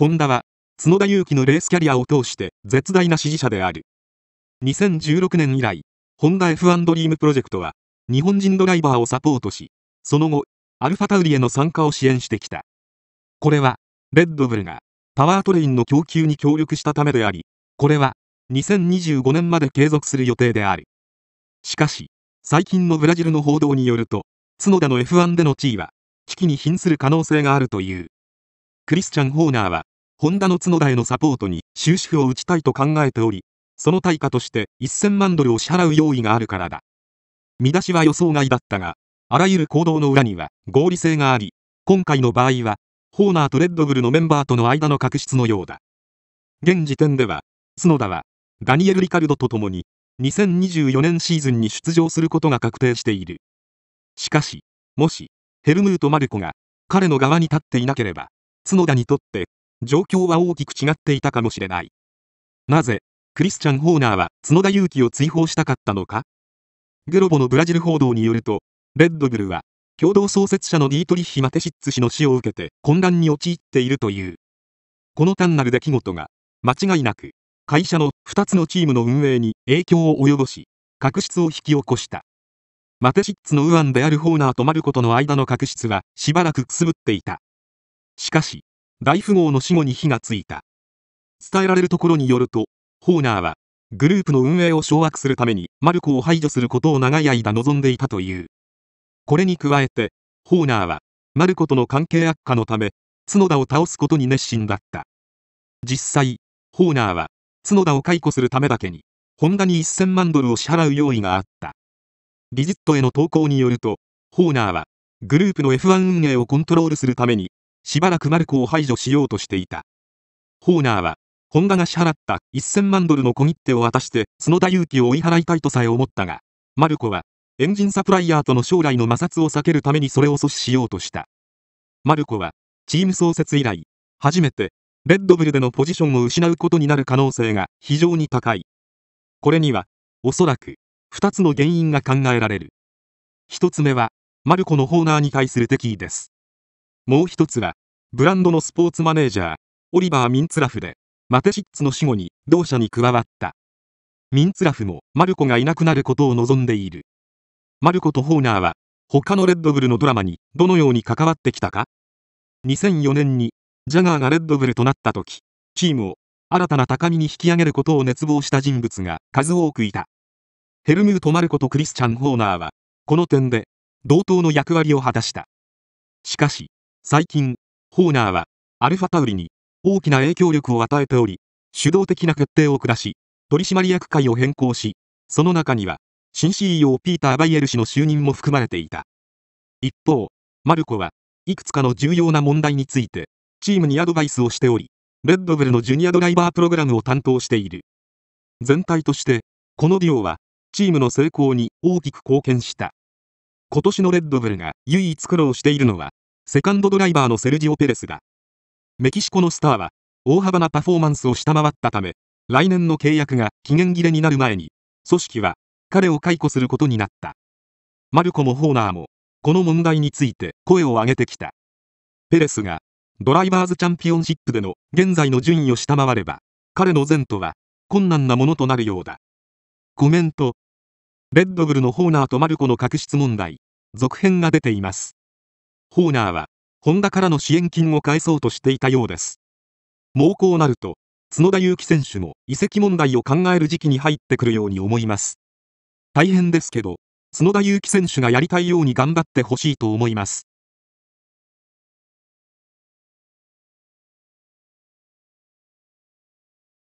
ホンダは、角田裕希のレースキャリアを通して絶大な支持者である。2016年以来、ホンダ F1 ドリームプロジェクトは、日本人ドライバーをサポートし、その後、アルファタウリへの参加を支援してきた。これは、レッドブルが、パワートレインの供給に協力したためであり、これは、2025年まで継続する予定である。しかし、最近のブラジルの報道によると、角田の F1 での地位は、危機に瀕する可能性があるという。クリスチャン・ホーナーは、ホンダの角田へのサポートに終止符を打ちたいと考えており、その対価として1000万ドルを支払う用意があるからだ。見出しは予想外だったが、あらゆる行動の裏には合理性があり、今回の場合は、ホーナーとレッドブルのメンバーとの間の確執のようだ。現時点では、角田は、ダニエル・リカルドと共に、2024年シーズンに出場することが確定している。しかし、もし、ヘルムート・マルコが、彼の側に立っていなければ、角田にとって、状況は大きく違っていたかもしれない。なぜ、クリスチャン・ホーナーは角田祐希を追放したかったのかグロボのブラジル報道によると、レッドブルは、共同創設者のディートリッヒ・マテシッツ氏の死を受けて混乱に陥っているという。この単なる出来事が、間違いなく、会社の2つのチームの運営に影響を及ぼし、確執を引き起こした。マテシッツの右腕であるホーナーとマルコとの間の確執はしばらくくすぶっていた。しかし、大富豪の死後に火がついた。伝えられるところによると、ホーナーは、グループの運営を掌握するためにマルコを排除することを長い間望んでいたという。これに加えて、ホーナーは、マルコとの関係悪化のため、角田を倒すことに熱心だった。実際、ホーナーは、角田を解雇するためだけに、ホンダに1000万ドルを支払う用意があった。リジットへの投稿によると、ホーナーは、グループの F1 運営をコントロールするためにしばらくマルコを排除しようとしていた。ホーナーは、ホンダが支払った1000万ドルの小切手を渡して、角田祐気を追い払いたいとさえ思ったが、マルコは、エンジンサプライヤーとの将来の摩擦を避けるためにそれを阻止しようとした。マルコは、チーム創設以来、初めて、レッドブルでのポジションを失うことになる可能性が非常に高い。これには、おそらく、2つの原因が考えられる。1つ目は、マルコのホーナーに対する敵意です。もう1つは、ブランドのスポーツマネージャー、オリバー・ミンツラフで、マテシッツの死後に同社に加わった。ミンツラフもマルコがいなくなることを望んでいる。マルコとホーナーは、他のレッドブルのドラマにどのように関わってきたか ?2004 年に、ジャガーがレッドブルとなった時、チームを新たな高みに引き上げることを熱望した人物が数多くいた。ヘルムート・マルコとクリスチャン・ホーナーは、この点で、同等の役割を果たした。しかし、最近、ホーナーは、アルファタウリに大きな影響力を与えており、主導的な決定を下し、取締役会を変更し、その中には、新 CEO ピーター・バイエル氏の就任も含まれていた。一方、マルコはいくつかの重要な問題について、チームにアドバイスをしており、レッドブルのジュニアドライバープログラムを担当している。全体として、このデュオは、チームの成功に大きく貢献した。今年のレッドブルが唯一苦労しているのは、セカンドドライバーのセルジオ・ペレスだ。メキシコのスターは、大幅なパフォーマンスを下回ったため、来年の契約が期限切れになる前に、組織は彼を解雇することになった。マルコもホーナーも、この問題について声を上げてきた。ペレスが、ドライバーズチャンピオンシップでの現在の順位を下回れば、彼の前途は困難なものとなるようだ。コメント。レッドブルのホーナーとマルコの確執問題、続編が出ています。ホーナーは、ホンダからの支援金を返そうとしていたようです。もうこうなると、角田祐希選手も移籍問題を考える時期に入ってくるように思います。大変ですけど、角田祐希選手がやりたいように頑張ってほしいと思います。